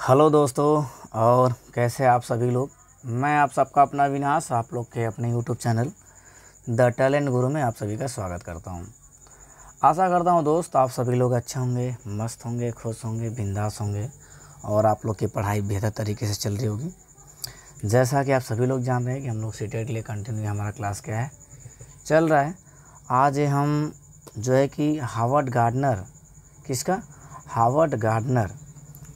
hello दोस्तों और कैसे आप सभी लोग मैं आप सबका अपना विनाश आप लोग के अपने यूट्यूब चैनल द टैलेंट गुरु में आप सभी का स्वागत करता हूं आशा करता हूं दोस्त आप सभी लोग अच्छे होंगे मस्त होंगे खुश होंगे बिंदास होंगे और आप लोग की पढ़ाई बेहतर तरीके से चल रही होगी जैसा कि आप सभी लोग जान रहे हैं कि हम लोग सी के लिए कंटिन्यू हमारा क्लास क्या है चल रहा है आज हम जो है कि हावर्ड गार्डनर किसका हावर्ड गार्डनर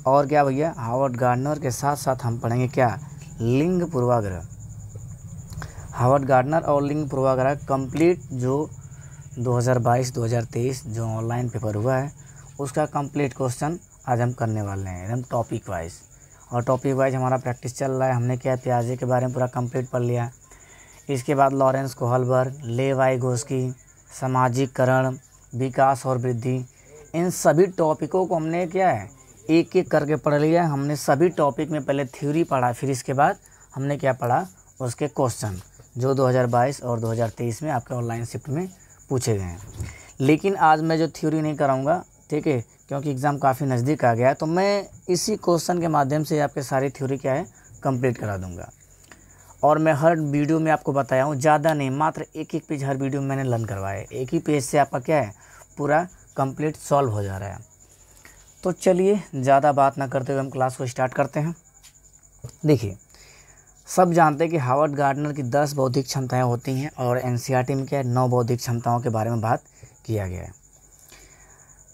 और क्या भैया हावर्ड गार्डनर के साथ साथ हम पढ़ेंगे क्या लिंग पूर्वाग्रह हावर्ड गार्डनर और लिंग पूर्वाग्रह कंप्लीट जो 2022-2023 जो ऑनलाइन पेपर हुआ है उसका कंप्लीट क्वेश्चन आज हम करने वाले हैं एकदम टॉपिक वाइज और टॉपिक वाइज हमारा प्रैक्टिस चल रहा है हमने क्या प्याजे के बारे में पूरा कंप्लीट पढ़ लिया इसके बाद Lawrence Kohlberg Lev Vygotsky सामाजिककरण विकास और वृद्धि इन सभी टॉपिकों को हमने क्या है एक एक करके पढ़ लिया हमने सभी टॉपिक में पहले थ्योरी पढ़ा फिर इसके बाद हमने क्या पढ़ा उसके क्वेश्चन जो 2022 और 2023 में आपके ऑनलाइन शिफ्ट में पूछे गए हैं लेकिन आज मैं जो थ्योरी नहीं कराऊंगा ठीक है क्योंकि एग्ज़ाम काफ़ी नज़दीक आ गया है तो मैं इसी क्वेश्चन के माध्यम से आपके सारी थ्योरी क्या है कम्प्लीट करा दूँगा और मैं हर वीडियो में आपको बताया हूँ ज़्यादा नहीं मात्र एक एक पेज हर वीडियो में मैंने लर्न करवाया है एक ही पेज से आपका क्या है पूरा कम्प्लीट सॉल्व हो जा रहा है तो चलिए ज़्यादा बात ना करते हुए हम क्लास को स्टार्ट करते हैं देखिए सब जानते हैं कि हावर्ड गार्डनर की दस बौद्धिक क्षमताएं होती हैं और एन e में क्या है नौ बौद्धिक क्षमताओं के बारे में बात किया गया है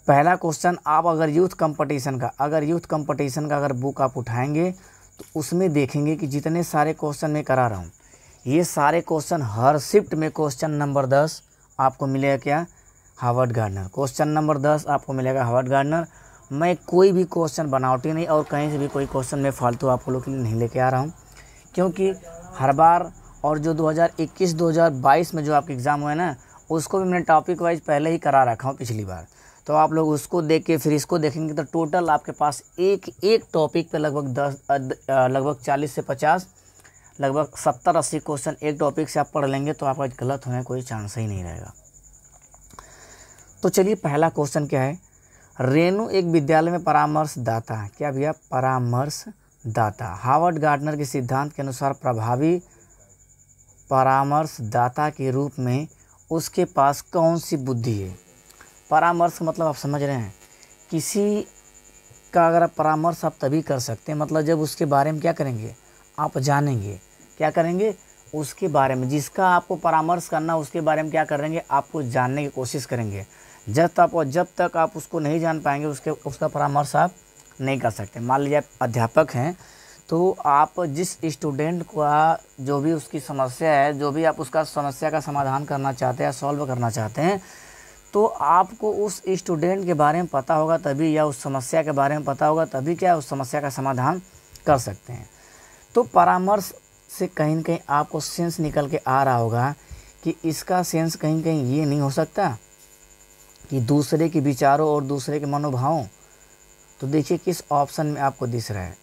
पहला क्वेश्चन आप अगर यूथ कंपटीशन का अगर यूथ कंपटीशन का अगर बुक आप उठाएंगे तो उसमें देखेंगे कि जितने सारे क्वेश्चन मैं करा रहा हूँ ये सारे क्वेश्चन हर शिफ्ट में क्वेश्चन नंबर दस आपको मिलेगा क्या हावर्ड गार्डनर क्वेश्चन नंबर दस आपको मिलेगा हावर्ड गार्डनर मैं कोई भी क्वेश्चन बनावटी नहीं और कहीं से भी कोई क्वेश्चन मैं फालतू आप लोगों के लिए नहीं लेके आ रहा हूँ क्योंकि हर बार और जो 2021 2022 में जो आपके एग्ज़ाम हुए ना उसको भी मैंने टॉपिक वाइज पहले ही करा रखा हूँ पिछली बार तो आप लोग उसको देख के फिर इसको देखेंगे तो टोटल आपके पास एक एक टॉपिक पर लगभग दस लगभग चालीस से पचास लगभग सत्तर अस्सी क्वेश्चन एक टॉपिक से आप पढ़ लेंगे तो आपका गलत होने कोई चांस ही नहीं रहेगा तो चलिए पहला क्वेश्चन क्या है रेणु एक विद्यालय में परामर्शदाता है क्या भैया परामर्शदाता हावर्ड गार्डनर के सिद्धांत के अनुसार प्रभावी परामर्शदाता के रूप में उसके पास कौन सी बुद्धि है परामर्श मतलब आप समझ रहे हैं किसी का अगर परामर्श आप तभी कर सकते हैं मतलब जब उसके बारे में क्या करेंगे आप जानेंगे क्या करेंगे उसके बारे में जिसका आपको परामर्श करना उसके बारे में क्या करेंगे आपको जानने की कोशिश करेंगे जब तक और जब तक आप उसको नहीं जान पाएंगे उसके उसका परामर्श आप नहीं कर सकते मान लीजिए आप अध्यापक हैं तो आप जिस स्टूडेंट का जो भी उसकी समस्या है जो भी आप उसका समस्या का समाधान करना चाहते हैं सॉल्व करना चाहते हैं तो आपको उस स्टूडेंट के बारे में पता होगा तभी या उस समस्या के बारे में पता होगा तभी क्या उस समस्या का समाधान कर सकते हैं तो परामर्श से कहीं ना कहीं आपको सेंस निकल के आ रहा होगा कि इसका सेंस कहीं कहीं ये नहीं हो सकता कि दूसरे के विचारों और दूसरे के मनोभावों तो देखिए किस ऑप्शन में आपको दिस रहा है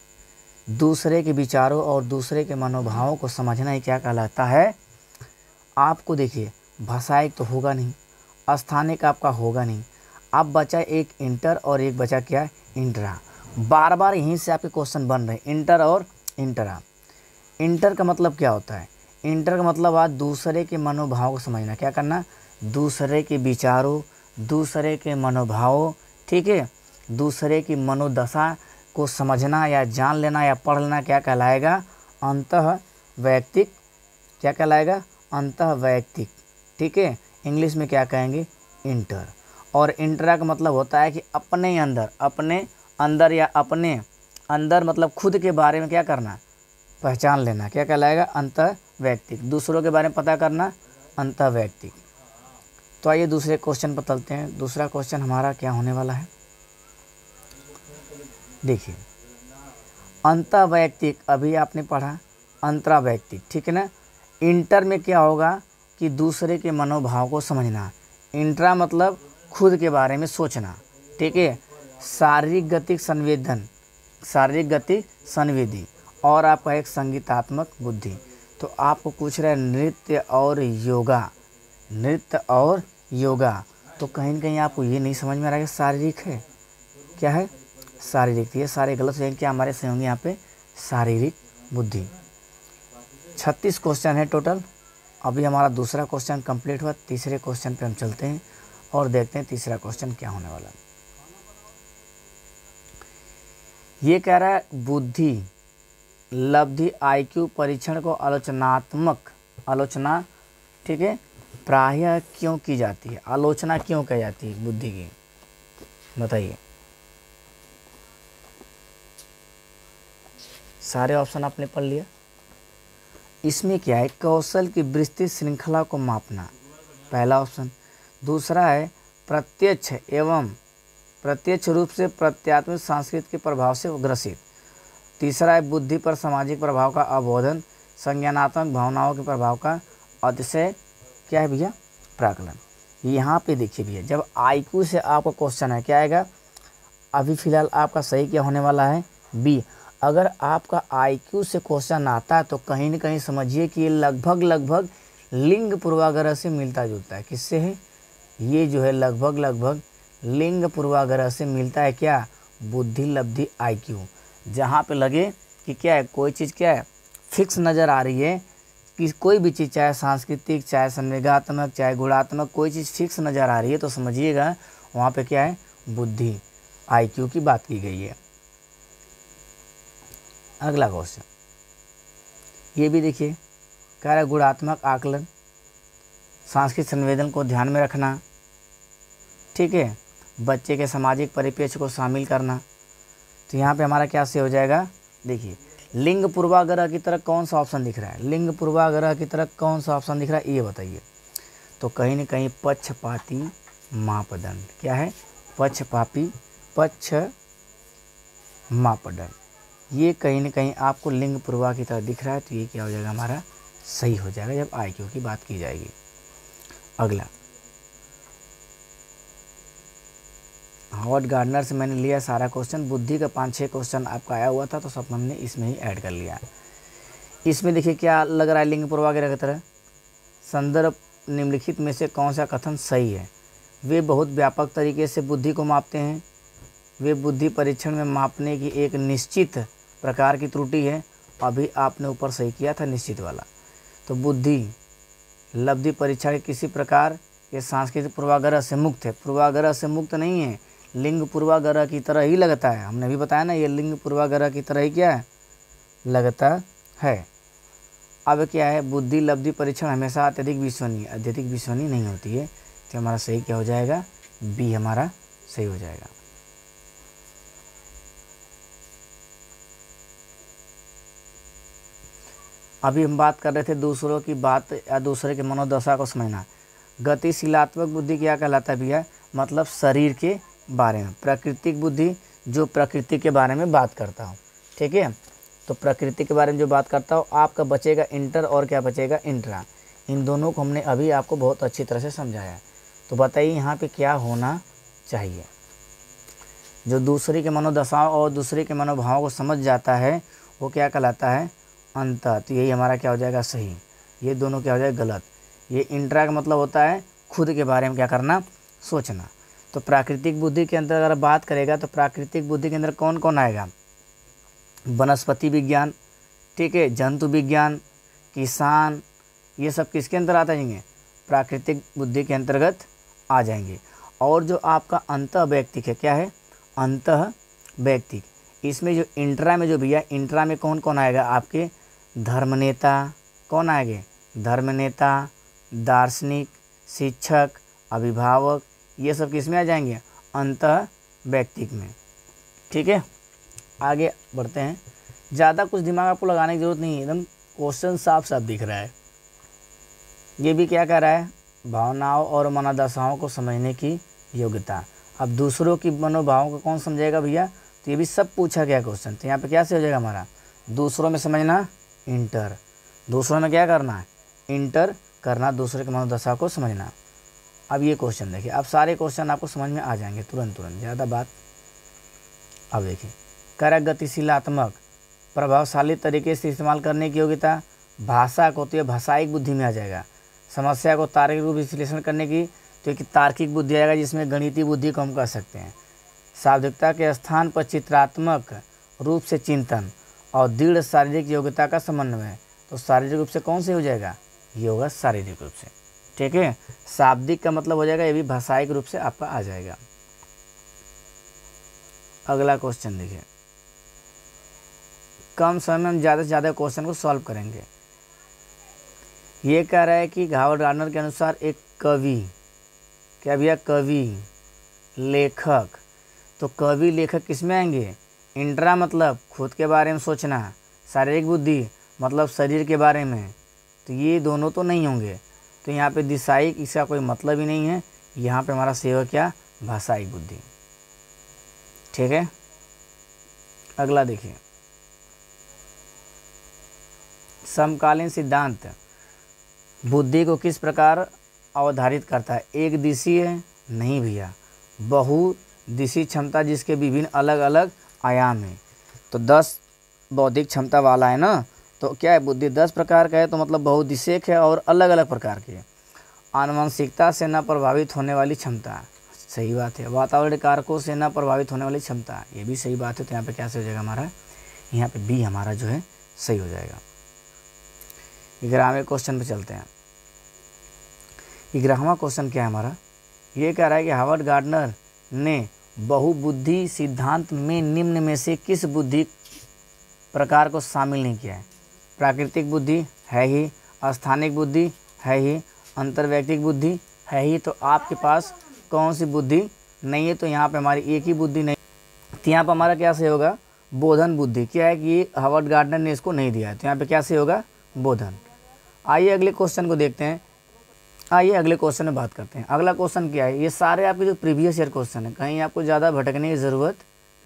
दूसरे के विचारों और दूसरे के मनोभावों को समझना ही क्या कहलाता है आपको देखिए भाषाएँ तो होगा नहीं स्थानिक आपका होगा नहीं आप बचा एक इंटर और एक बचा क्या इंटरा बार बार यहीं से आपके क्वेश्चन बन रहे हैं इंटर और इंटरा इंटर का मतलब क्या होता है इंटर का मतलब आज दूसरे के मनोभाव को समझना क्या करना दूसरे के विचारों दूसरे के मनोभाव ठीक है दूसरे की मनोदशा को समझना या जान लेना या पढ़ लेना क्या कहलाएगा अंत वैयक्तिक क्या कहलाएगा अंत वैयक्तिक ठीक है इंग्लिश में क्या कहेंगे इंटर और इंटरा का मतलब होता है कि अपने अंदर अपने अंदर या अपने अंदर मतलब खुद के बारे में क्या करना पहचान लेना क्या कहलाएगा अंत वैयक्तिक दूसरों के बारे में पता करना अंत वैयक्तिक तो आइए दूसरे क्वेश्चन पर चलते हैं दूसरा क्वेश्चन हमारा क्या होने वाला है देखिए अंतर्वैयक्तिक अभी आपने पढ़ा अंतरावैयक्तिक ठीक है ना इंटर में क्या होगा कि दूसरे के मनोभाव को समझना इंट्रा मतलब खुद के बारे में सोचना ठीक है शारीरिक गतिक संवेदन शारीरिक गति संवेदी और आपका एक संगीतात्मक बुद्धि तो आपको पूछ रहे नृत्य और योगा नृत्य और योगा तो कहीं ना कहीं आपको ये नहीं समझ में आ रहा है कि शारीरिक है क्या है शारीरिक तो ये सारे गलत हो क्या हमारे से होंगे यहाँ पे शारीरिक बुद्धि छत्तीस क्वेश्चन है टोटल अभी हमारा दूसरा क्वेश्चन कंप्लीट हुआ तीसरे क्वेश्चन पे हम चलते हैं और देखते हैं तीसरा क्वेश्चन क्या होने वाला ये कह रहा है बुद्धि लब्धि आईक्यू परीक्षण को आलोचनात्मक आलोचना ठीक है प्राय क्यों की जाती है आलोचना क्यों कही जाती है बुद्धि की बताइए सारे ऑप्शन आपने पढ़ लिया इसमें क्या है कौशल की विस्तृत श्रृंखला को मापना पहला ऑप्शन दूसरा है प्रत्यक्ष एवं प्रत्यक्ष रूप से प्रत्यात्मिक संस्कृत के प्रभाव से ग्रसित तीसरा है बुद्धि पर सामाजिक प्रभाव का अवबोधन संज्ञानात्मक भावनाओं के प्रभाव का अतिशय क्या है भैया प्राकलन यहाँ पे देखिए भैया जब आईक्यू से आपका क्वेश्चन है क्या आएगा अभी फ़िलहाल आपका सही क्या होने वाला है बी अगर आपका आईक्यू से क्वेश्चन आता है तो कहीं ना कहीं समझिए कि ये लगभग लगभग लिंग पूर्वाग्रह से मिलता जुलता है किससे है ये जो है लगभग लगभग लिंग पूर्वाग्रह से मिलता है क्या बुद्धि लब्धि क्यू जहाँ पे लगे कि क्या है कोई चीज़ क्या है फिक्स नज़र आ रही है कि कोई भी चीज़ चाहे सांस्कृतिक चाहे संवेगात्मक चाहे गुणात्मक कोई चीज़ फिक्स नज़र आ रही है तो समझिएगा वहाँ पे क्या है बुद्धि आईक्यू की बात की गई है अगला क्वेश्चन ये भी देखिए कह रहा है गुणात्मक आकलन सांस्कृतिक संवेदन को ध्यान में रखना ठीक है बच्चे के सामाजिक परिप्रेक्ष्य को शामिल करना तो यहाँ पे हमारा क्या से हो जाएगा देखिए लिंग पूर्वाग्रह की तरह कौन सा ऑप्शन दिख रहा है लिंग पूर्वाग्रह की तरह कौन सा ऑप्शन दिख रहा है ये बताइए तो कहीं ना कहीं पक्षपाती मापदंड क्या है पक्षपापी पक्ष मापदंड ये कहीं ना कहीं आपको लिंग पूर्वा की तरह दिख रहा है तो ये क्या हो जाएगा हमारा सही हो जाएगा जब आई की बात की जाएगी अगला हॉट गार्डनर से मैंने लिया सारा क्वेश्चन बुद्धि का पाँच छः क्वेश्चन आपका आया हुआ था तो सब हमने इसमें ही ऐड कर लिया इसमें देखिए क्या लग रहा है लिंग पूर्वाग्रह की तरह संदर्भ निम्नलिखित में से कौन सा कथन सही है वे बहुत व्यापक तरीके से बुद्धि को मापते हैं वे बुद्धि परीक्षण में मापने की एक निश्चित प्रकार की त्रुटि है अभी आपने ऊपर सही किया था निश्चित वाला तो बुद्धि लब्धि परीक्षा के किसी प्रकार ये सांस्कृतिक पूर्वाग्रह से मुक्त है पूर्वाग्रह से मुक्त नहीं है लिंग पूर्वाग्रह की तरह ही लगता है हमने भी बताया ना ये लिंग पूर्वाग्रह की तरह ही क्या है लगता है अब क्या है बुद्धि लब्धि परीक्षण हमेशा अत्यधिक विश्वनीय अत्यधिक विश्वनीय नहीं होती है तो हमारा सही क्या हो जाएगा बी हमारा सही हो जाएगा अभी हम बात कर रहे थे दूसरों की बात या दूसरे के मनोदशा को समझना गतिशीलात्मक बुद्धि क्या कहलाता है भैया मतलब शरीर के बारे में प्राकृतिक बुद्धि जो प्रकृति के बारे में बात करता हूँ ठीक है तो प्रकृति के बारे में जो बात करता हो आपका बचेगा इंटर और क्या बचेगा इंट्रा इन दोनों को हमने अभी आपको बहुत अच्छी तरह से समझाया तो बताइए यहाँ पे क्या होना चाहिए जो दूसरे के मनोदशाओं और दूसरे के मनोभाव को समझ जाता है वो क्या कहलाता है अंत तो यही हमारा क्या हो जाएगा सही ये दोनों क्या हो जाएगा गलत ये इंट्रा का मतलब होता है खुद के बारे में क्या करना सोचना तो प्राकृतिक बुद्धि के अंदर अगर बात करेगा तो प्राकृतिक बुद्धि के अंदर कौन कौन आएगा वनस्पति विज्ञान ठीक है जंतु विज्ञान किसान ये सब किसके अंदर आ जाएंगे प्राकृतिक बुद्धि के अंतर्गत आ जाएंगे और जो आपका अंत व्यक्तिक है क्या है अंत व्यक्तिक इसमें जो इंट्रा में जो भैया इंट्रा में कौन कौन आएगा आपके धर्मनेता कौन आएंगे धर्मनेता दार्शनिक शिक्षक अभिभावक ये सब किस में आ जाएंगे अंत व्यक्तिक में ठीक है आगे बढ़ते हैं ज़्यादा कुछ दिमाग आपको लगाने की ज़रूरत नहीं है एकदम क्वेश्चन साफ साफ दिख रहा है ये भी क्या कह रहा है भावनाओं और मनोदशाओं को समझने की योग्यता अब दूसरों की मनोभावों को कौन समझेगा भैया तो ये भी सब पूछा गया क्वेश्चन तो यहाँ पे क्या से हो जाएगा हमारा दूसरों में समझना इंटर दूसरों में क्या करना है इंटर करना दूसरे की मनोदशा को समझना अब ये क्वेश्चन देखिए अब सारे क्वेश्चन आपको समझ में आ जाएंगे तुरंत तुरंत ज़्यादा बात अब देखिए करक गतिशीलात्मक प्रभावशाली तरीके से इस्तेमाल करने की योग्यता भाषा को तो यह भाषाई बुद्धि में आ जाएगा समस्या को तार्किक रूप विश्लेषण करने की तो एक तार्किक बुद्धि आएगा जिसमें गणितीय बुद्धि को हम कह सकते हैं शाब्दिकता के स्थान पर चित्रात्मक रूप से चिंतन और दृढ़ शारीरिक योग्यता का समन्वय तो शारीरिक रूप से कौन से हो जाएगा ये होगा शारीरिक रूप से ठीक है शाब्दिक का मतलब हो जाएगा ये भी भाषाई रूप से आपका आ जाएगा अगला क्वेश्चन देखिए कम समय में हम ज़्यादा से ज़्यादा क्वेश्चन को सॉल्व करेंगे ये कह रहा है कि घावर रानर के अनुसार एक कवि क्या भैया कवि लेखक तो कवि लेखक किस में आएंगे इंट्रा मतलब खुद के बारे में सोचना शारीरिक बुद्धि मतलब शरीर के बारे में तो ये दोनों तो नहीं होंगे तो यहाँ पे दिशाई इसका कोई मतलब ही नहीं है यहाँ पे हमारा सेवा क्या भाषाई बुद्धि ठीक है अगला देखिए समकालीन सिद्धांत बुद्धि को किस प्रकार अवधारित करता है एक दिशी है नहीं भैया बहु दिशी क्षमता जिसके विभिन्न अलग अलग आयाम हैं तो दस बौद्धिक क्षमता वाला है ना तो क्या है बुद्धि दस प्रकार का है तो मतलब बहुदिशेक है और अलग अलग प्रकार की है आनुवंशिकता से न प्रभावित होने वाली क्षमता सही बात है वातावरण कारकों से न प्रभावित होने वाली क्षमता ये भी सही बात है तो यहाँ पे क्या सही हो जाएगा हमारा यहाँ पे बी हमारा जो है सही हो जाएगा ग्रामीण क्वेश्चन पे चलते हैं ये क्वेश्चन क्या है हमारा ये कह रहा है कि हावर्ड गार्डनर ने बहुबुद्धि सिद्धांत में निम्न में से किस बुद्धि प्रकार को शामिल नहीं किया है प्राकृतिक बुद्धि है ही स्थानिक बुद्धि है ही अंतर्व्यक्तिक बुद्धि है ही तो आपके पास कौन सी बुद्धि नहीं है तो यहाँ पे हमारी एक ही बुद्धि नहीं तो यहाँ पर हमारा क्या सही होगा बोधन बुद्धि क्या है कि हवर्ड गार्डनर ने इसको नहीं दिया है तो यहाँ पे क्या सही होगा बोधन आइए अगले क्वेश्चन को देखते हैं आइए अगले क्वेश्चन में बात करते हैं अगला क्वेश्चन क्या है ये सारे आपके जो प्रीवियस ईयर क्वेश्चन है कहीं आपको ज़्यादा भटकने की ज़रूरत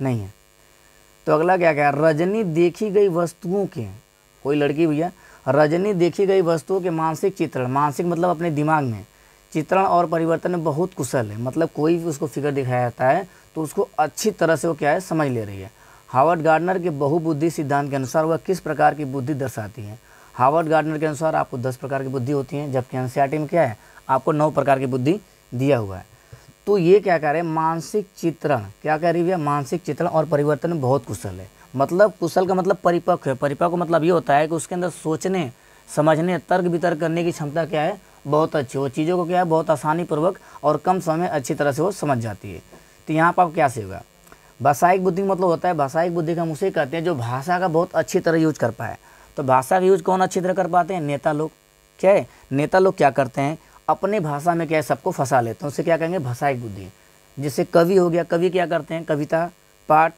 नहीं है तो अगला क्या क्या रजनी देखी गई वस्तुओं के कोई लड़की भैया रजनी देखी गई वस्तुओं के मानसिक चित्रण मानसिक मतलब अपने दिमाग में चित्रण और परिवर्तन में बहुत कुशल है मतलब कोई भी उसको फिगर दिखाया जाता है तो उसको अच्छी तरह से वो क्या है समझ ले रही है हावर्ड गार्डनर के बहुबुद्धि सिद्धांत के अनुसार वह किस प्रकार की बुद्धि दर्शाती है हावर्ड गार्डनर के अनुसार आपको दस प्रकार की बुद्धि होती है जबकि एन में क्या है आपको नौ प्रकार की बुद्धि दिया हुआ है तो ये क्या कह रहे हैं मानसिक चित्रण क्या कह रही है मानसिक चित्रण और परिवर्तन बहुत कुशल है मतलब कुशल का मतलब परिपक्व है परिपक्व मतलब ये होता है कि उसके अंदर सोचने समझने तर्क वितर्क करने की क्षमता क्या है बहुत अच्छी वो चीज़ों को क्या है बहुत आसानीपूर्वक और कम समय अच्छी तरह से वो समझ जाती है तो यहाँ पर आप क्या से होगा भाषाई बुद्धि मतलब होता है भाषाई बुद्धि का हम उसे कहते हैं जो भाषा का बहुत अच्छी तरह यूज कर पाए तो भाषा का यूज कौन अच्छी तरह कर पाते हैं नेता लोग क्या है नेता लोग क्या करते हैं अपने भाषा में क्या है सबको फंसा लेते हैं उसे क्या कहेंगे भाषाई बुद्धि जैसे कवि हो गया कवि क्या करते हैं कविता पाठ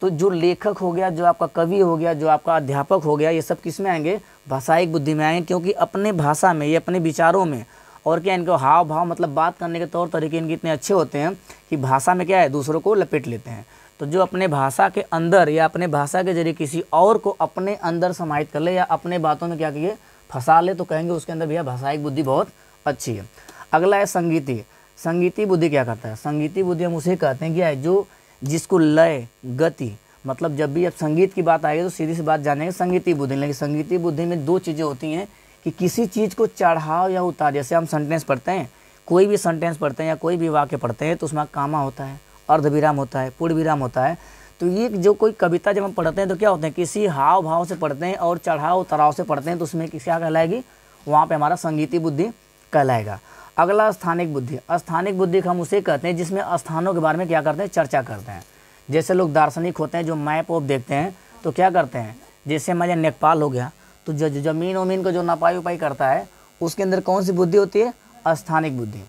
तो जो लेखक हो गया जो आपका कवि हो गया जो आपका अध्यापक हो गया ये सब किस में आएंगे भाषाई बुद्धि में आएंगे क्योंकि अपने भाषा में ये अपने विचारों में और क्या इनके हाव भाव मतलब बात करने के तौर तरीके इनके इतने अच्छे होते हैं कि भाषा में क्या है दूसरों को लपेट लेते हैं तो जो अपने भाषा के अंदर या अपने भाषा के जरिए किसी और को अपने अंदर समाहित कर ले या अपने बातों में क्या किए फंसा ले तो कहेंगे उसके अंदर भैया भाषाई बुद्धि बहुत अच्छी है अगला है संगीति संगीति बुद्धि क्या करता है संगीति बुद्धि हम उसे कहते हैं क्या है जो जिसको लय गति मतलब जब भी आप संगीत की बात आएगी तो सीधी सी बात जानेंगे संगीती बुद्धि लेकिन संगीती बुद्धि में दो चीज़ें होती हैं कि किसी चीज़ को चढ़ाओ या उतार जैसे हम सेंटेंस पढ़ते हैं कोई भी सेंटेंस पढ़ते हैं या कोई भी वाक्य पढ़ते हैं तो उसमें कामा होता है विराम होता है पूर्ण विराम होता है तो ये जो कोई कविता जब हम पढ़ते हैं तो क्या होते हैं किसी हाव भाव से पढ़ते हैं और चढ़ाव उतराव से पढ़ते हैं तो उसमें क्या कहलाएगी वहाँ पर हमारा संगीती बुद्धि कहलाएगा अगला स्थानिक बुद्धि स्थानिक बुद्धि हम उसे कहते हैं जिसमें स्थानों के बारे में क्या करते हैं चर्चा करते हैं जैसे लोग दार्शनिक होते हैं जो मैप ओप देखते हैं तो क्या करते हैं जैसे मैं नेपाल हो गया तो जो जमीन वमीन का जो नपाई उपाई करता है उसके अंदर कौन सी बुद्धि होती है स्थानिक बुद्धि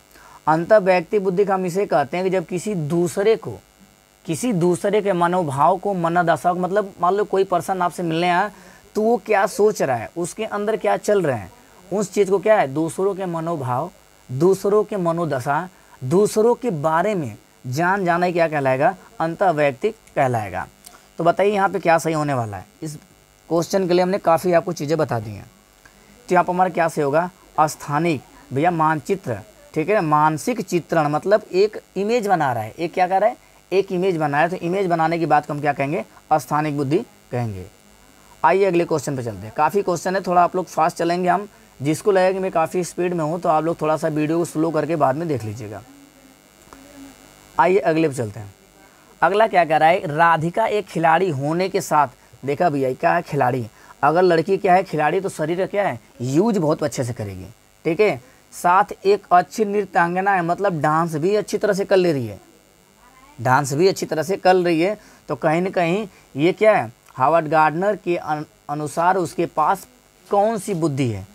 अंतर व्यक्ति बुद्धि का हम इसे कहते हैं कि जब किसी दूसरे को किसी दूसरे के मनोभाव को मनदशा मतलब मान लो कोई पर्सन आपसे मिलने आए तो वो क्या सोच रहा है उसके अंदर क्या चल रहे हैं उस चीज़ को क्या है दूसरों के मनोभाव दूसरों के मनोदशा दूसरों के बारे में जान जाना क्या कहलाएगा अंतर्वैयक्तिक कहलाएगा तो बताइए यहाँ पे क्या सही होने वाला है इस क्वेश्चन के लिए हमने काफ़ी आपको चीज़ें बता दी हैं तो यहाँ पर हमारा क्या सही होगा स्थानिक भैया मानचित्र ठीक है मानसिक चित्रण मतलब एक इमेज बना रहा है एक क्या कह रहा है एक इमेज बना रहा है तो इमेज बनाने की बात को हम क्या कहेंगे स्थानिक बुद्धि कहेंगे आइए अगले क्वेश्चन पर चलते हैं काफ़ी क्वेश्चन है थोड़ा आप लोग फास्ट चलेंगे हम जिसको लगेगा कि मैं काफ़ी स्पीड में हूँ तो आप लोग थोड़ा सा वीडियो को स्लो करके बाद में देख लीजिएगा आइए अगले पर चलते हैं अगला क्या कह रहा है राधिका एक खिलाड़ी होने के साथ देखा भैया क्या है खिलाड़ी अगर लड़की क्या है खिलाड़ी तो शरीर क्या है यूज बहुत अच्छे से करेगी ठीक है साथ एक अच्छी नृत्यांगना है मतलब डांस भी अच्छी तरह से कर ले रही है डांस भी अच्छी तरह से कर रही है तो कहीं ना कहीं ये क्या है हावर्ड गार्डनर के अनुसार उसके पास कौन सी बुद्धि है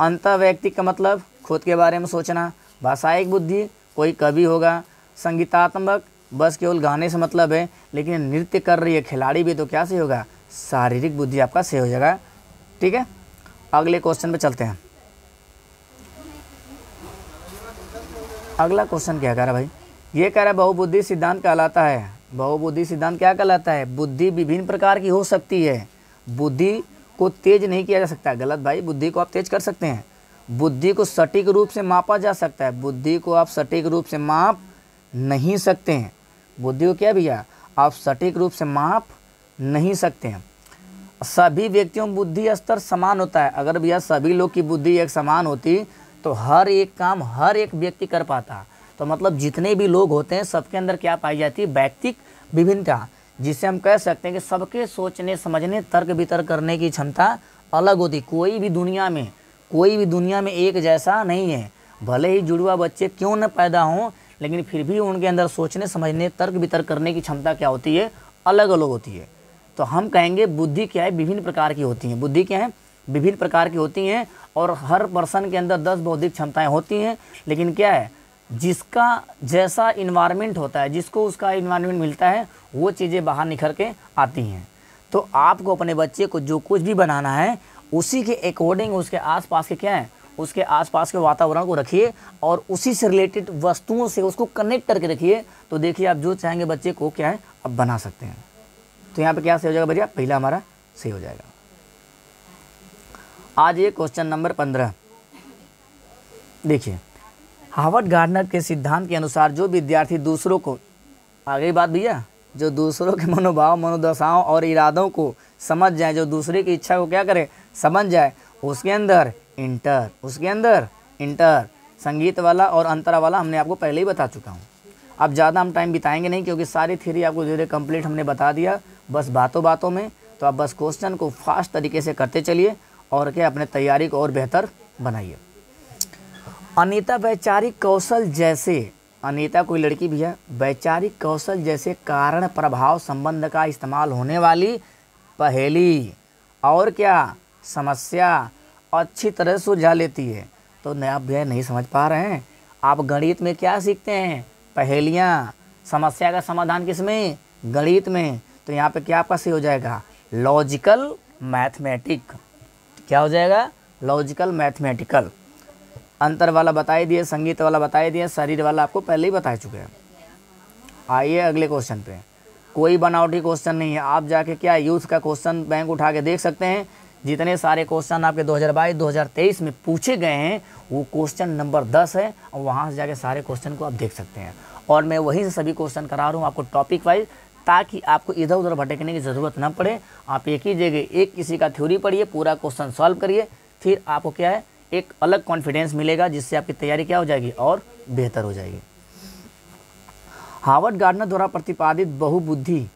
अंतर्व्यक्तिक का मतलब खुद के बारे में सोचना भाषाई बुद्धि कोई कवि होगा संगीतात्मक बस केवल गाने से मतलब है लेकिन नृत्य कर रही है खिलाड़ी भी तो क्या से होगा शारीरिक बुद्धि आपका से हो जाएगा ठीक है अगले क्वेश्चन पे चलते हैं अगला क्वेश्चन क्या कह रहा भाई ये कह रहा है बहुबुद्धि सिद्धांत कहलाता है बहुबुद्धि सिद्धांत क्या कहलाता है बुद्धि विभिन्न प्रकार की हो सकती है बुद्धि को तेज नहीं किया जा सकता गलत भाई बुद्धि को आप तेज कर सकते हैं बुद्धि को सटीक रूप से मापा जा सकता है बुद्धि को आप सटीक रूप से माप नहीं सकते हैं बुद्धि को क्या भैया आप सटीक रूप से माप नहीं सकते हैं सभी व्यक्तियों में बुद्धि स्तर समान होता है अगर भैया सभी लोग की बुद्धि एक समान होती तो हर एक काम हर एक व्यक्ति कर पाता तो मतलब जितने भी लोग होते हैं सबके अंदर क्या पाई जाती है व्यक्तिक विभिन्नता जिसे हम कह सकते हैं कि सबके सोचने समझने तर्क वितर्क करने की क्षमता अलग होती कोई भी दुनिया में कोई भी दुनिया में एक जैसा नहीं है भले ही जुड़वा बच्चे क्यों न पैदा हों लेकिन फिर भी उनके अंदर सोचने समझने तर्क वितर्क करने की क्षमता क्या होती है अलग अलग होती है तो हम कहेंगे बुद्धि क्या है विभिन्न प्रकार की होती हैं बुद्धि क्या है विभिन्न प्रकार की होती हैं और हर पर्सन के अंदर दस बौद्धिक क्षमताएँ होती हैं लेकिन क्या है जिसका जैसा इन्वायरमेंट होता है जिसको उसका इन्वायरमेंट मिलता है वो चीज़ें बाहर निखर के आती हैं तो आपको अपने बच्चे को जो कुछ भी बनाना है उसी के अकॉर्डिंग उसके आसपास के क्या है उसके आसपास के वातावरण को रखिए और उसी से रिलेटेड वस्तुओं से उसको कनेक्ट करके रखिए तो देखिए आप जो चाहेंगे बच्चे को क्या है आप बना सकते हैं तो यहाँ पे क्या सही हो जाएगा भैया पहला हमारा सही हो जाएगा आज ये क्वेश्चन नंबर पंद्रह देखिए हार्वर्ड गार्डनर के सिद्धांत के अनुसार जो विद्यार्थी दूसरों को आगे बात भैया जो दूसरों के मनोभाव मनोदशाओं और इरादों को समझ जाए जो दूसरे की इच्छा को क्या करे समझ जाए उसके अंदर इंटर उसके अंदर इंटर संगीत वाला और अंतरा वाला हमने आपको पहले ही बता चुका हूँ अब ज़्यादा हम टाइम बिताएंगे नहीं क्योंकि सारी थ्योरी आपको धीरे कंप्लीट हमने बता दिया बस बातों बातों में तो आप बस क्वेश्चन को फास्ट तरीके से करते चलिए और क्या अपने तैयारी को और बेहतर बनाइए अनिता वैचारिक कौशल जैसे अनीता कोई लड़की भैया वैचारिक कौशल जैसे कारण प्रभाव संबंध का इस्तेमाल होने वाली पहेली और क्या समस्या अच्छी तरह सुलझा लेती है तो नया भैया नहीं समझ पा रहे हैं आप गणित में क्या सीखते हैं पहेलियाँ समस्या का समाधान किस में गणित में तो यहाँ पे क्या आपका सही हो जाएगा लॉजिकल मैथमेटिक क्या हो जाएगा लॉजिकल मैथमेटिकल अंतर वाला बताए दिए संगीत वाला बताए दिए शरीर वाला आपको पहले ही बता चुके हैं आइए अगले क्वेश्चन पे कोई बनावटी क्वेश्चन नहीं है आप जाके क्या यूथ का क्वेश्चन बैंक उठा के देख सकते हैं जितने सारे क्वेश्चन आपके 2022 2023 में पूछे गए हैं वो क्वेश्चन नंबर 10 है और वहाँ से जाके सारे क्वेश्चन को आप देख सकते हैं और मैं वहीं से सभी क्वेश्चन करा रहा हूँ आपको टॉपिक वाइज ताकि आपको इधर उधर भटकने की ज़रूरत ना पड़े आप एक ही जगह एक किसी का थ्योरी पढ़िए पूरा क्वेश्चन सॉल्व करिए फिर आपको क्या है एक अलग कॉन्फिडेंस मिलेगा जिससे आपकी तैयारी क्या हो जाएगी और बेहतर हो जाएगी हार्वर्ड गार्डनर द्वारा प्रतिपादित बहुबुद्धि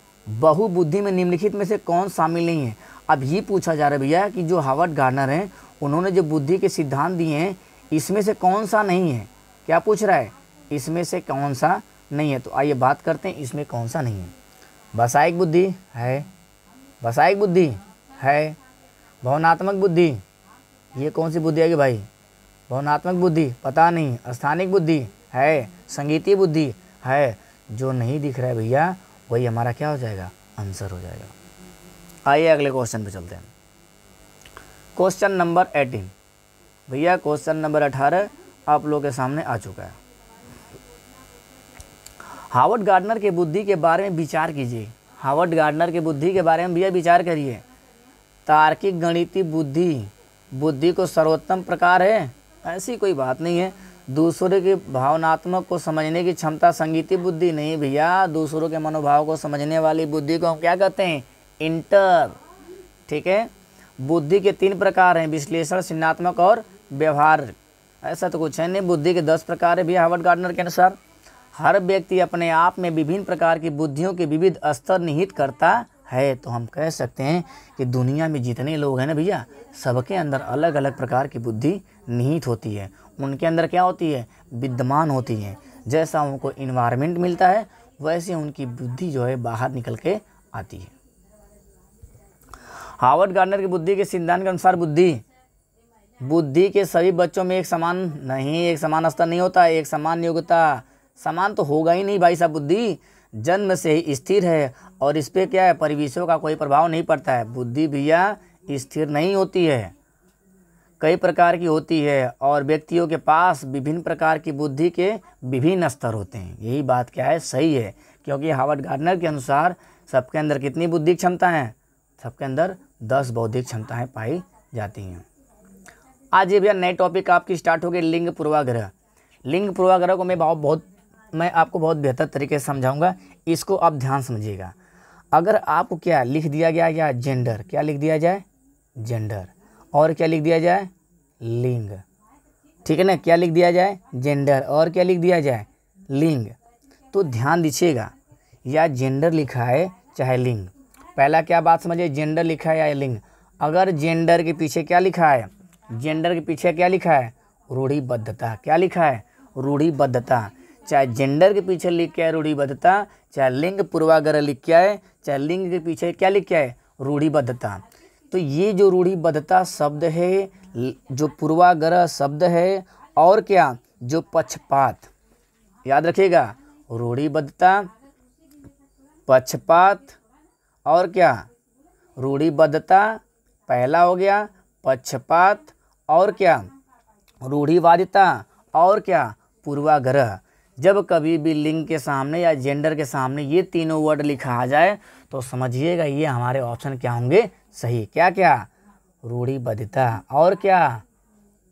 बहुबुद्धि में निम्नलिखित में से कौन शामिल नहीं है अब ये पूछा जा रहा है भैया कि जो हार्वर्ड गार्डनर हैं उन्होंने जो बुद्धि के सिद्धांत दिए हैं इसमें से कौन सा नहीं है क्या पूछ रहा है इसमें से कौन सा नहीं है तो आइए बात करते हैं इसमें कौन सा नहीं है वसायिक बुद्धि है वसायिक बुद्धि है भावनात्मक बुद्धि ये कौन सी बुद्धि आएगी भाई भावनात्मक बुद्धि पता नहीं स्थानिक बुद्धि है संगीतीय बुद्धि है जो नहीं दिख रहा है भैया वही हमारा क्या हो जाएगा आंसर हो जाएगा आइए अगले क्वेश्चन पे चलते हैं क्वेश्चन नंबर एटीन भैया क्वेश्चन नंबर अठारह आप लोगों के सामने आ चुका है हावर्ड गार्डनर के बुद्धि के बारे में विचार कीजिए हावर्ड गार्डनर के बुद्धि के बारे में भैया विचार करिए तार्किक गणितीय बुद्धि बुद्धि को सर्वोत्तम प्रकार है ऐसी कोई बात नहीं है दूसरे की भावनात्मक को समझने की क्षमता संगीति बुद्धि नहीं भैया दूसरों के मनोभाव को समझने वाली बुद्धि को हम क्या कहते हैं इंटर ठीक है बुद्धि के तीन प्रकार हैं विश्लेषण सिन्नात्मक और व्यवहार ऐसा तो कुछ है नहीं बुद्धि के दस प्रकार है भी हार्वर्ड गार्डनर के अनुसार हर व्यक्ति अपने आप में विभिन्न प्रकार की बुद्धियों के विविध स्तर निहित करता है तो हम कह सकते हैं कि दुनिया में जितने लोग हैं ना भैया सबके अंदर अलग अलग प्रकार की बुद्धि निहित होती है उनके अंदर क्या होती है विद्यमान होती है जैसा उनको इन्वायरमेंट मिलता है वैसे उनकी बुद्धि जो है बाहर निकल के आती है हावर्ड गार्डनर की बुद्धि के सिद्धांत के अनुसार बुद्धि बुद्धि के सभी बच्चों में एक समान नहीं एक समान स्तर नहीं होता एक समान योग्यता समान तो होगा ही नहीं भाई साहब बुद्धि जन्म से ही स्थिर है और इस पर क्या है परिवेशों का कोई प्रभाव नहीं पड़ता है बुद्धि भैया स्थिर नहीं होती है कई प्रकार की होती है और व्यक्तियों के पास विभिन्न प्रकार की बुद्धि के विभिन्न स्तर होते हैं यही बात क्या है सही है क्योंकि हार्वर्ड गार्डनर के अनुसार सबके अंदर कितनी बुद्धि क्षमता है सबके अंदर दस बौद्धिक क्षमताएँ पाई जाती हैं आज ये भैया नए टॉपिक आपकी स्टार्ट हो गई लिंग पूर्वाग्रह लिंग पूर्वाग्रह को मैं बहुत बहुत मैं आपको बहुत बेहतर तरीके से समझाऊंगा इसको आप ध्यान समझिएगा अगर आपको क्या लिख दिया गया या जेंडर क्या लिख दिया जाए जेंडर और क्या लिख दिया जाए लिंग ठीक है ना क्या लिख दिया जाए जेंडर और क्या लिख दिया जाए लिंग तो ध्यान दीजिएगा या जेंडर लिखा है चाहे लिंग पहला क्या बात समझिए जेंडर लिखा है या लिंग अगर जेंडर के पीछे क्या लिखा है जेंडर के पीछे क्या लिखा है रूढ़ीबद्धता क्या लिखा है रूढ़ीबद्धता चाहे जेंडर के पीछे लिख के आए रूढ़िबद्धता चाहे लिंग पूर्वाग्रह लिख के आए चाहे लिंग के पीछे क्या लिख के आए रूढ़िबद्धता तो ये जो रूढ़िबद्धता शब्द है जो पूर्वाग्रह शब्द है और क्या जो पक्षपात याद रखिएगा रूढ़िबद्धता पक्षपात और क्या रूढ़िबद्धता पहला हो गया पक्षपात और क्या रूढ़िवादिता और क्या पूर्वाग्रह जब कभी भी लिंग के सामने या जेंडर के सामने ये तीनों वर्ड लिखा आ जाए तो समझिएगा ये हमारे ऑप्शन क्या होंगे सही क्या क्या रूढ़ीबद्धता और क्या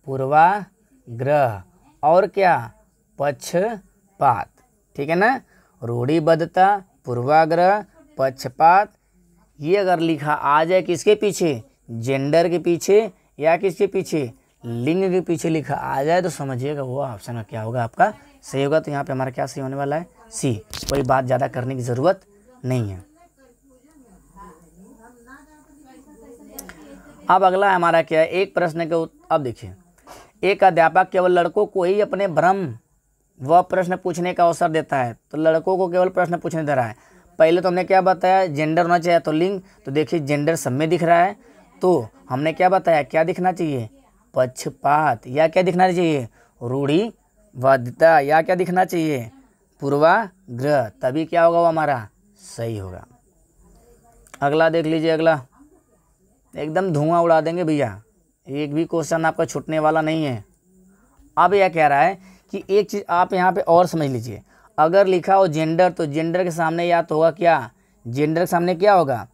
पूर्वाग्रह और क्या पक्षपात ठीक है ना रूढ़िबद्धता पूर्वाग्रह पक्षपात ये अगर लिखा आ जाए किसके पीछे जेंडर के पीछे या किसके पीछे लिंग के पीछे लिखा आ जाए तो समझिएगा वो ऑप्शन क्या होगा आपका सही होगा तो यहाँ पे हमारा क्या सही होने वाला है सी कोई बात ज़्यादा करने की ज़रूरत नहीं है अब अगला हमारा क्या है एक प्रश्न के अब देखिए एक अध्यापक केवल लड़कों को ही अपने भ्रम व प्रश्न पूछने का अवसर देता है तो लड़कों को केवल प्रश्न पूछने दे रहा है पहले तो हमने क्या बताया जेंडर होना चाहिए तो लिंग तो देखिए जेंडर सब में दिख रहा है तो हमने क्या बताया क्या दिखना चाहिए पक्षपात या क्या दिखना चाहिए रूढ़ी बाध्यता या क्या दिखना चाहिए पूर्वाग्रह तभी क्या होगा वो हमारा सही होगा अगला देख लीजिए अगला एकदम धुआं उड़ा देंगे भैया एक भी क्वेश्चन आपका छूटने वाला नहीं है अब यह कह रहा है कि एक चीज़ आप यहाँ पे और समझ लीजिए अगर लिखा हो जेंडर तो जेंडर के सामने या तो होगा क्या जेंडर के सामने क्या होगा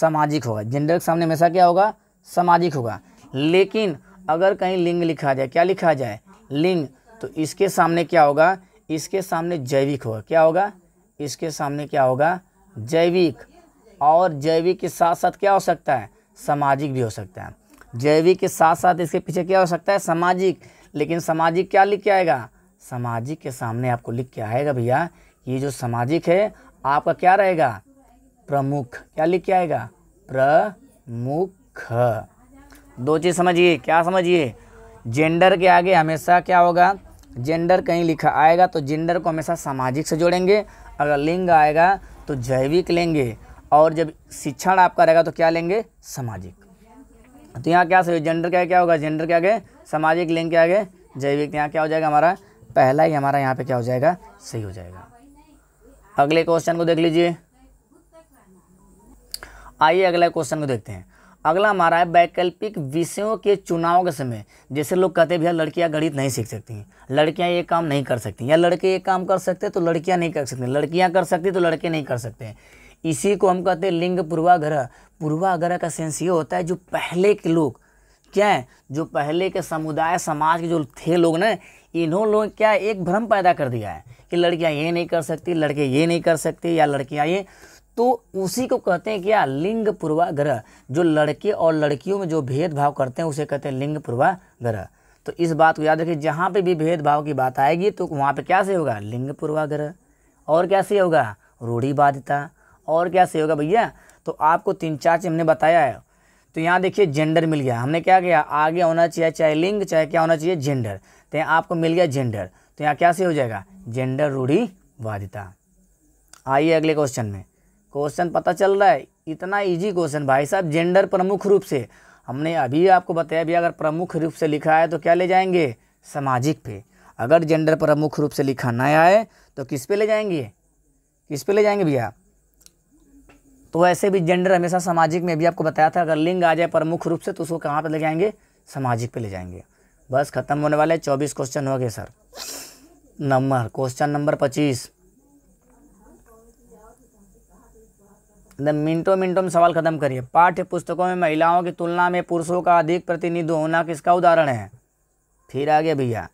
सामाजिक होगा जेंडर के सामने हमेशा क्या होगा सामाजिक होगा लेकिन अगर कहीं लिंग लिखा जाए क्या लिखा जाए लिंग तो इसके सामने क्या होगा इसके सामने जैविक होगा क्या होगा इसके सामने क्या होगा जैविक और जैविक के साथ साथ क्या हो सकता है सामाजिक भी हो सकता है जैविक के साथ साथ इसके पीछे क्या हो सकता है सामाजिक लेकिन सामाजिक क्या लिख के आएगा सामाजिक के सामने आपको लिख के आएगा भैया ये जो सामाजिक है आपका क्या रहेगा प्रमुख क्या लिख के आएगा प्रमुख दो चीज़ समझिए क्या समझिए जेंडर के आगे हमेशा क्या होगा जेंडर कहीं लिखा आएगा तो जेंडर को हमेशा सामाजिक से जोड़ेंगे अगर लिंग आएगा तो जैविक लेंगे और जब शिक्षण आपका रहेगा तो क्या लेंगे सामाजिक तो यहाँ क्या सही जेंडर क्या क्या होगा जेंडर क्या आगे सामाजिक लिंग के आगे जैविक तो यहाँ क्या हो जाएगा हमारा पहला ही हमारा यहाँ पे क्या हो जाएगा सही हो जाएगा अगले क्वेश्चन को देख लीजिए आइए अगले क्वेश्चन को देखते हैं अगला हमारा है वैकल्पिक विषयों के चुनाव के समय जैसे लोग कहते हैं भैया लड़कियां गणित नहीं सीख सकती हैं लड़कियां ये काम नहीं कर सकती या लड़के ये काम कर सकते तो लड़कियां नहीं कर सकती लड़कियां कर सकती तो लड़के नहीं कर सकते इसी को हम कहते हैं लिंग पूर्वाग्रह पूर्वाग्रह का सेंस ये होता है जो पहले के लोग क्या है जो पहले के समुदाय समाज के जो थे लोग ना इन्हों लोग क्या एक भ्रम पैदा कर दिया है कि लड़कियां ये नहीं कर सकती लड़के ये नहीं कर सकते या लड़कियां ये तो उसी को कहते हैं क्या लिंग पूर्वाग्रह जो लड़के और लड़कियों में जो भेदभाव करते हैं उसे कहते हैं लिंग पूर्वाग्रह तो इस बात को याद रखिए जहाँ पे भी भेदभाव की बात आएगी तो वहाँ पे क्या से होगा लिंग पूर्वाग्रह और क्या से होगा रूढ़ीवादिता और क्या से होगा भैया तो आपको तीन चार चीज़ हमने बताया है तो यहाँ देखिए जेंडर मिल गया हमने क्या किया आगे होना चाहिए चाहे लिंग चाहे क्या होना चाहिए जेंडर तो यहाँ आपको मिल गया जेंडर तो यहाँ क्या से हो जाएगा जेंडर रूढ़ीवादिता आइए अगले क्वेश्चन में क्वेश्चन पता चल रहा है इतना इजी क्वेश्चन भाई साहब जेंडर प्रमुख रूप से हमने अभी आपको बताया भी अगर प्रमुख रूप से लिखा है तो क्या ले जाएंगे सामाजिक पे अगर जेंडर प्रमुख रूप से लिखा ना आए तो किस पे ले जाएंगे किस पे ले जाएंगे भैया तो ऐसे भी जेंडर हमेशा सामाजिक में भी आपको बताया था अगर लिंग आ जाए प्रमुख रूप से तो उसको कहाँ पर ले जाएंगे सामाजिक पे ले जाएंगे बस ख़त्म होने वाले चौबीस क्वेश्चन हो गए सर नंबर क्वेश्चन नंबर पच्चीस मिनटों मिनटों में सवाल खत्म करिए पाठ्य पुस्तकों में महिलाओं की तुलना में पुरुषों का अधिक प्रतिनिधित्व होना किसका उदाहरण है फिर आगे भैया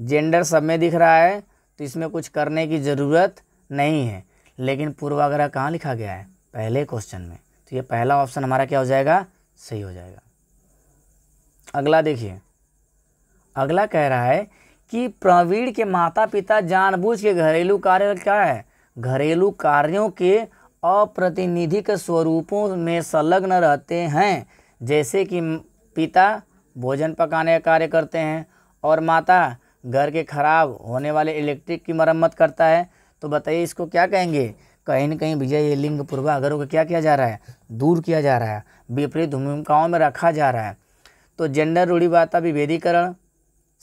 जेंडर सब में दिख रहा है तो इसमें कुछ करने की ज़रूरत नहीं है लेकिन पूर्वाग्रह कहाँ लिखा गया है पहले क्वेश्चन में तो ये पहला ऑप्शन हमारा क्या हो जाएगा सही हो जाएगा अगला देखिए अगला कह रहा है कि प्रवीण के माता पिता जानबूझ के घरेलू कार्य क्या है घरेलू कार्यों के अप्रतिनिधिक स्वरूपों में संलग्न रहते हैं जैसे कि पिता भोजन पकाने का कार्य करते हैं और माता घर के खराब होने वाले इलेक्ट्रिक की मरम्मत करता है तो बताइए इसको क्या कहेंगे कहीं ना कहीं भैया ये लिंग पूर्वाघरों को क्या किया जा रहा है दूर किया जा रहा है विपरीत भूमिकाओं में रखा जा रहा है तो जेंडर रूढ़िवादा विभेदीकरण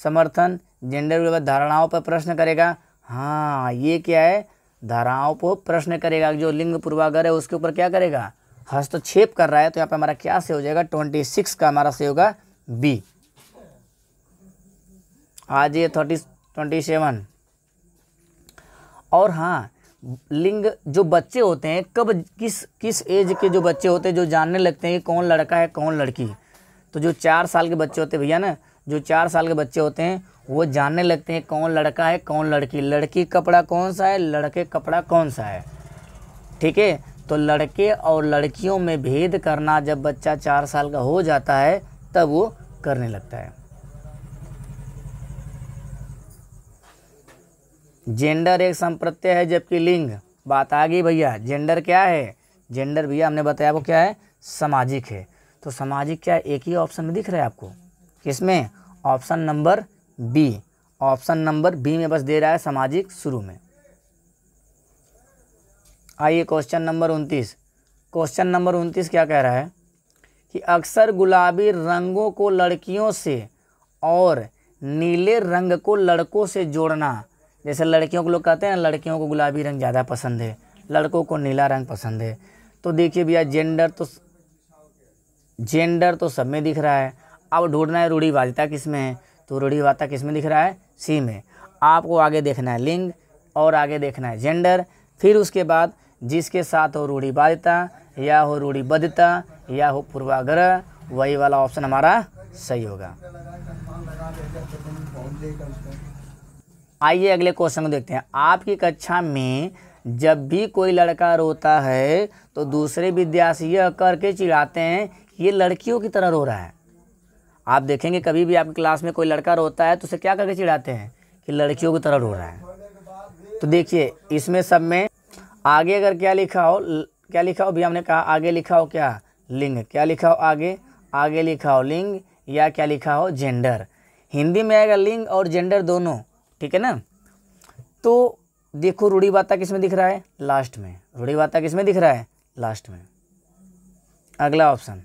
समर्थन जेंडर रूढ़िवाद धारणाओं पर प्रश्न करेगा हाँ ये क्या है धाराओं को प्रश्न करेगा जो लिंग पूर्वागर है उसके ऊपर क्या करेगा हस्तक्षेप कर रहा है तो यहाँ पे हमारा क्या से हो जाएगा ट्वेंटी सिक्स का हमारा से होगा बी आज ये थर्टी ट्वेंटी सेवन और हाँ लिंग जो बच्चे होते हैं कब किस किस एज के जो बच्चे होते हैं जो जानने लगते हैं कि कौन लड़का है कौन लड़की तो जो चार साल के बच्चे होते हैं भैया ना जो चार साल के बच्चे होते हैं वो जानने लगते हैं कौन लड़का है कौन लड़की लड़की कपड़ा कौन सा है लड़के कपड़ा कौन सा है ठीक है तो लड़के और लड़कियों में भेद करना जब बच्चा चार साल का हो जाता है तब वो करने लगता है जेंडर एक संप्रत्यय है जबकि लिंग बात आ गई भैया जेंडर क्या है जेंडर भैया हमने बताया वो क्या है सामाजिक है तो सामाजिक क्या एक ही ऑप्शन में दिख रहा है आपको किसमें option number B option number B में बस दे रहा है सामाजिक शुरू में आइए क्वेश्चन नंबर उनतीस क्वेश्चन नंबर उनतीस क्या कह रहा है कि अक्सर गुलाबी रंगों को लड़कियों से और नीले रंग को लड़कों से जोड़ना जैसे लड़कियों को लोग कहते हैं लड़कियों को गुलाबी रंग ज़्यादा पसंद है लड़कों को नीला रंग पसंद है तो देखिए भैया जेंडर तो जेंडर तो सब में दिख रहा है अब ढूंढना है रूढ़ीवादिता किस में है तो वार्ता किस में दिख रहा है सी में आपको आगे देखना है लिंग और आगे देखना है जेंडर फिर उसके बाद जिसके साथ हो बाध्यता या हो रूढ़ीबद्धता या हो पूर्वाग्रह वही वाला ऑप्शन हमारा सही होगा आइए अगले क्वेश्चन को देखते हैं आपकी कक्षा में जब भी कोई लड़का रोता है तो दूसरे विद्यार्थी यह करके चिढ़ाते हैं कि ये लड़कियों की तरह रो रहा है आप देखेंगे कभी भी आपकी क्लास में कोई लड़का रोता है तो उसे क्या करके चिढ़ाते हैं कि लड़कियों की तरह रो रहा है तो देखिए इसमें सब में आगे अगर क्या लिखा हो क्या लिखा हो भी हमने कहा आगे लिखा हो क्या लिंग क्या लिखा हो आगे आगे लिखा हो लिंग या क्या लिखा हो जेंडर हिंदी में आएगा लिंग और जेंडर दोनों ठीक है ना तो देखो रूढ़ी बाता किस में दिख रहा है लास्ट में रूढ़ी बाता किस में दिख रहा है लास्ट में अगला ऑप्शन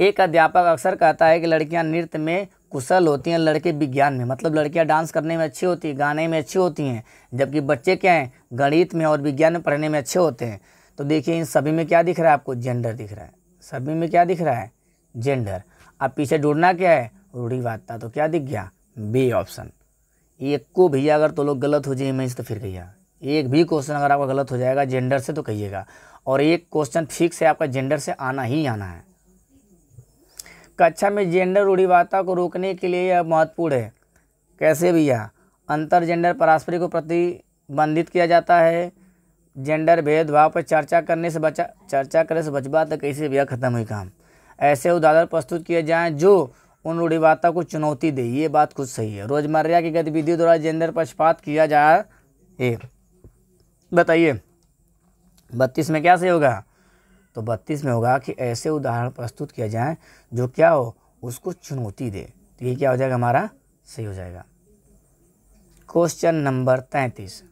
एक अध्यापक अक्सर कहता है कि लड़कियां नृत्य में कुशल होती हैं लड़के विज्ञान में मतलब लड़कियां डांस करने में अच्छी होती हैं गाने में अच्छी होती हैं जबकि बच्चे क्या हैं गणित में और विज्ञान में पढ़ने में अच्छे होते हैं तो देखिए इन सभी में क्या दिख रहा है आपको जेंडर दिख रहा है सभी में क्या दिख रहा है जेंडर अब पीछे ढूंढना क्या है बात तो क्या दिख गया बी ऑप्शन एक को भैया अगर तो लोग गलत हो जाए मैं तो फिर कहिएगा एक भी क्वेश्चन अगर आपका गलत हो जाएगा जेंडर से तो कहिएगा और एक क्वेश्चन फिक्स है आपका जेंडर से आना ही आना है कक्षा में जेंडर रूढ़िवादता को रोकने के लिए यह महत्वपूर्ण है कैसे भैया अंतर जेंडर परास्परिक को प्रतिबंधित किया जाता है जेंडर भेदभाव पर चर्चा करने से बचा चर्चा करने से बचवा तो कैसे भैया खत्म हुई काम ऐसे उदाहरण प्रस्तुत किए जाएँ जो उन रूढ़िवादता को चुनौती दे ये बात कुछ सही है रोजमर्रा की गतिविधियों द्वारा जेंडर पक्षपात किया जाए बताइए बत्तीस में क्या सही होगा तो बत्तीस में होगा कि ऐसे उदाहरण प्रस्तुत किया जाए जो क्या हो उसको चुनौती दे तो ये क्या हो जाएगा हमारा सही हो जाएगा क्वेश्चन नंबर तैंतीस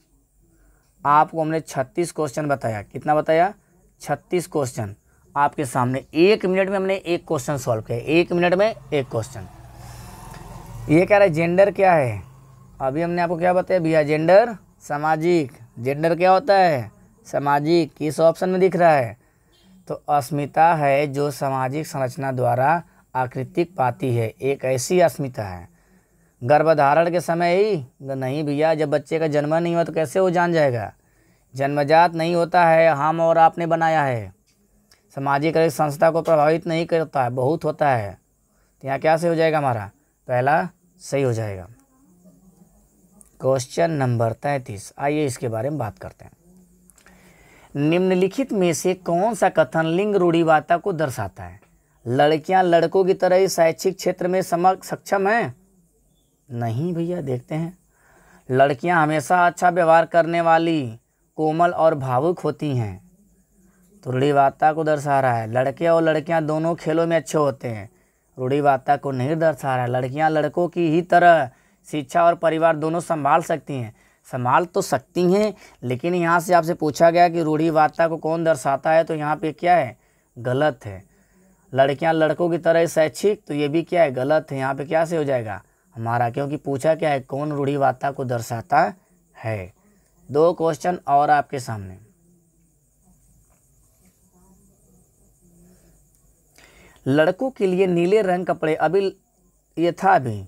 आपको हमने छत्तीस क्वेश्चन बताया कितना बताया छत्तीस क्वेश्चन आपके सामने एक मिनट में हमने एक क्वेश्चन सॉल्व किया एक मिनट में एक क्वेश्चन ये कह रहा है जेंडर क्या है अभी हमने आपको क्या बताया भैया जेंडर सामाजिक जेंडर क्या होता है सामाजिक किस ऑप्शन में दिख रहा है तो अस्मिता है जो सामाजिक संरचना द्वारा आकृतिक पाती है एक ऐसी अस्मिता है गर्भधारण के समय ही तो नहीं भैया जब बच्चे का जन्म नहीं हुआ तो कैसे वो जान जाएगा जन्मजात नहीं होता है हम और आपने बनाया है सामाजिक संस्था को प्रभावित नहीं करता है बहुत होता है तो यहाँ क्या सही हो जाएगा हमारा पहला सही हो जाएगा क्वेश्चन नंबर तैंतीस आइए इसके बारे में बात करते हैं निम्नलिखित में से कौन सा कथन लिंग रूढ़िवाता को दर्शाता है लड़कियां लड़कों की तरह ही शैक्षिक क्षेत्र में समक सक्षम हैं नहीं भैया देखते हैं लड़कियां हमेशा अच्छा व्यवहार करने वाली कोमल और भावुक होती हैं तो रूढ़िवाता को दर्शा रहा है लड़के और लड़कियां दोनों खेलों में अच्छे होते हैं रूढ़िवाता को नहीं दर्शा रहा है लड़कियाँ लड़कों की ही तरह शिक्षा और परिवार दोनों संभाल सकती हैं संभाल तो सकती हैं लेकिन यहाँ से आपसे पूछा गया कि रूढ़ीवादता को कौन दर्शाता है तो यहाँ पे क्या है गलत है लड़कियाँ लड़कों की तरह शैक्षिक तो ये भी क्या है गलत है यहाँ पे क्या से हो जाएगा हमारा क्योंकि पूछा क्या है कौन रूढ़ीवादता को दर्शाता है दो क्वेश्चन और आपके सामने लड़कों के लिए नीले रंग कपड़े अभी ये था अभी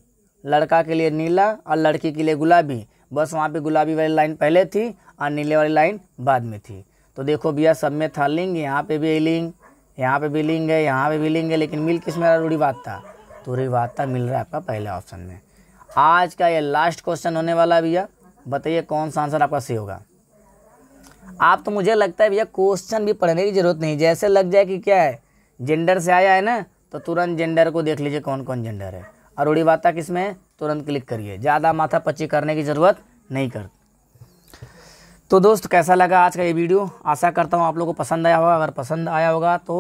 लड़का के लिए नीला और लड़की के लिए गुलाबी बस वहाँ पे गुलाबी वाली लाइन पहले थी और नीले वाली लाइन बाद में थी तो देखो भैया सब में था लिंग यहाँ पे भी लिंग यहाँ पे भी लिंग है यहाँ पे भी लिंग है लेकिन मिल किस मेरा रूढ़ी बात था तो बात था मिल रहा है आपका पहले ऑप्शन में आज का ये लास्ट क्वेश्चन होने वाला है भैया बताइए कौन सा आंसर आपका सही होगा आप तो मुझे लगता है भैया क्वेश्चन भी पढ़ने की ज़रूरत नहीं जैसे लग जाए कि क्या है जेंडर से आया है ना तो तुरंत जेंडर को देख लीजिए कौन कौन जेंडर है अरूढ़ी वार्ता किस में तुरंत क्लिक करिए ज़्यादा माथा पच्ची करने की ज़रूरत नहीं कर तो दोस्त कैसा लगा आज का ये वीडियो आशा करता हूँ आप लोगों को पसंद आया होगा अगर पसंद आया होगा तो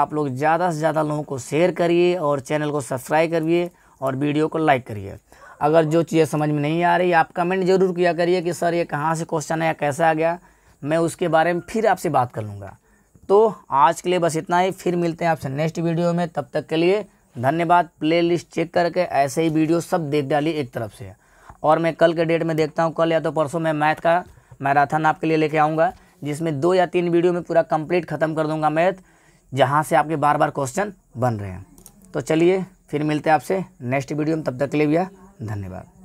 आप लोग ज़्यादा से ज़्यादा लोगों को शेयर करिए और चैनल को सब्सक्राइब करिए और वीडियो को लाइक करिए अगर जो चीज़ें समझ में नहीं आ रही आप कमेंट जरूर किया करिए कि सर ये कहाँ से क्वेश्चन आया कैसे आ गया मैं उसके बारे में फिर आपसे बात कर लूँगा तो आज के लिए बस इतना ही फिर मिलते हैं आपसे नेक्स्ट वीडियो में तब तक के लिए धन्यवाद प्लेलिस्ट चेक करके ऐसे ही वीडियो सब देख डाली एक तरफ से और मैं कल के डेट में देखता हूँ कल या तो परसों मैं मैथ का मैराथन आपके लिए लेके आऊँगा जिसमें दो या तीन वीडियो में पूरा कंप्लीट ख़त्म कर दूंगा मैथ जहाँ से आपके बार बार क्वेश्चन बन रहे हैं तो चलिए फिर मिलते हैं आपसे नेक्स्ट वीडियो में तब तक के लिए भैया धन्यवाद